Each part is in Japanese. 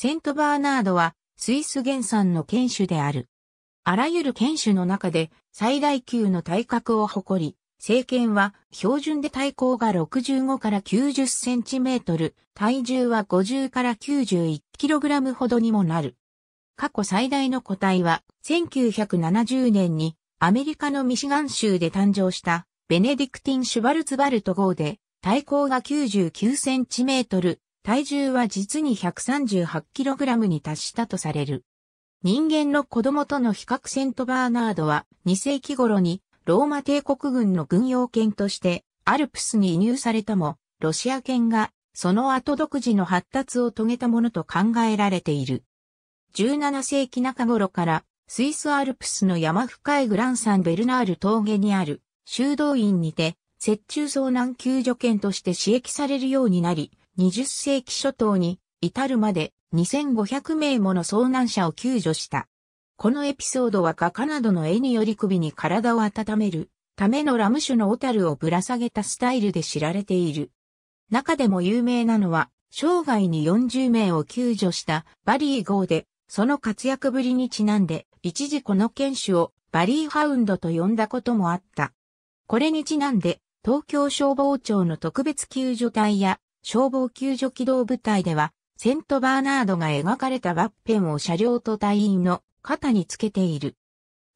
セントバーナードはスイス原産の犬種である。あらゆる犬種の中で最大級の体格を誇り、成犬は標準で体高が65から90センチメートル、体重は50から91キログラムほどにもなる。過去最大の個体は1970年にアメリカのミシガン州で誕生したベネディクティン・シュバルツバルト号で体高が99センチメートル、体重は実に 138kg に達したとされる。人間の子供との比較セントバーナードは2世紀頃にローマ帝国軍の軍用犬としてアルプスに移入されたも、ロシア犬がその後独自の発達を遂げたものと考えられている。17世紀中頃からスイスアルプスの山深いグランサンベルナール峠にある修道院にて、雪中遭難救助犬として刺激されるようになり、20世紀初頭に至るまで2500名もの遭難者を救助した。このエピソードは画家などの絵により首に体を温めるためのラム酒の小樽をぶら下げたスタイルで知られている。中でも有名なのは、生涯に40名を救助したバリー号で、その活躍ぶりにちなんで、一時この犬種をバリーハウンドと呼んだこともあった。これにちなんで、東京消防庁の特別救助隊や消防救助機動部隊では、セントバーナードが描かれたワッペンを車両と隊員の肩につけている。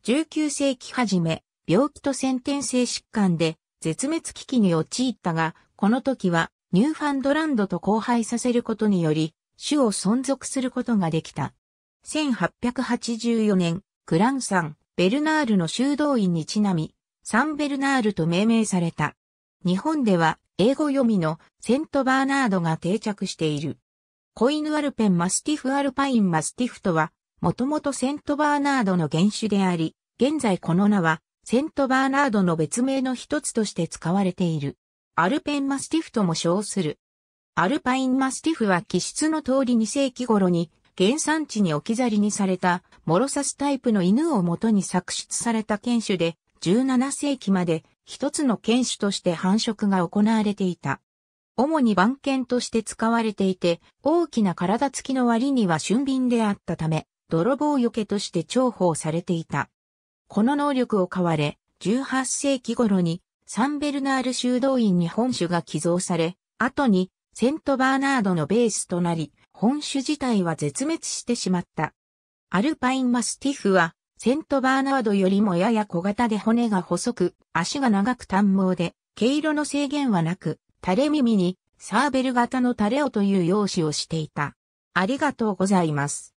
19世紀初め、病気と先天性疾患で絶滅危機に陥ったが、この時はニューファンドランドと交配させることにより、種を存続することができた。1884年、グランサン、ベルナールの修道院にちなみ、サンベルナールと命名された。日本では英語読みのセントバーナードが定着している。コイヌアルペンマスティフアルパインマスティフとは、もともとセントバーナードの原種であり、現在この名はセントバーナードの別名の一つとして使われている。アルペンマスティフとも称する。アルパインマスティフは気質の通り2世紀頃に原産地に置き去りにされたモロサスタイプの犬を元に作出された犬種で17世紀まで一つの犬種として繁殖が行われていた。主に番犬として使われていて、大きな体つきの割には俊敏であったため、泥棒よけとして重宝されていた。この能力を買われ、18世紀頃にサンベルナール修道院に本種が寄贈され、後にセントバーナードのベースとなり、本種自体は絶滅してしまった。アルパインマスティフはセントバーナードよりもやや小型で骨が細く、足が長く短毛で、毛色の制限はなく、垂れ耳にサーベル型のタレをという用紙をしていた。ありがとうございます。